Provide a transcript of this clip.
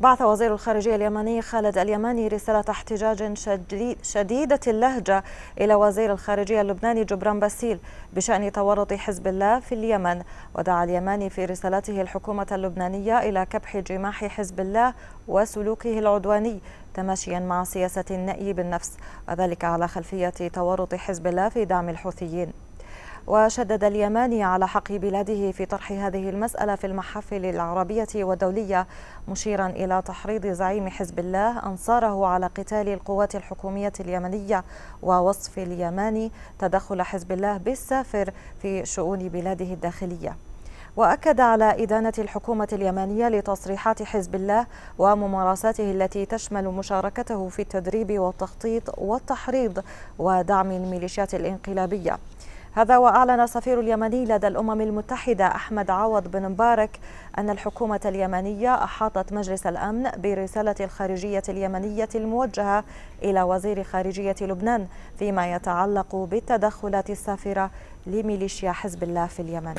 بعث وزير الخارجية اليمني خالد اليماني رسالة احتجاج شديدة اللهجة إلى وزير الخارجية اللبناني جبران باسيل بشأن تورط حزب الله في اليمن ودعا اليماني في رسالته الحكومة اللبنانية إلى كبح جماح حزب الله وسلوكه العدواني تماشيا مع سياسة النأي بالنفس وذلك على خلفية تورط حزب الله في دعم الحوثيين وشدد اليماني على حق بلاده في طرح هذه المسألة في المحافل العربية والدولية مشيرا إلى تحريض زعيم حزب الله أنصاره على قتال القوات الحكومية اليمنية ووصف اليماني تدخل حزب الله بالسافر في شؤون بلاده الداخلية واكد على ادانه الحكومه اليمنيه لتصريحات حزب الله وممارساته التي تشمل مشاركته في التدريب والتخطيط والتحريض ودعم الميليشيات الانقلابيه هذا وأعلن سفير اليمني لدى الأمم المتحدة أحمد عوض بن مبارك أن الحكومة اليمنية أحاطت مجلس الأمن برسالة الخارجية اليمنية الموجهة إلى وزير خارجية لبنان فيما يتعلق بالتدخلات السافرة لميليشيا حزب الله في اليمن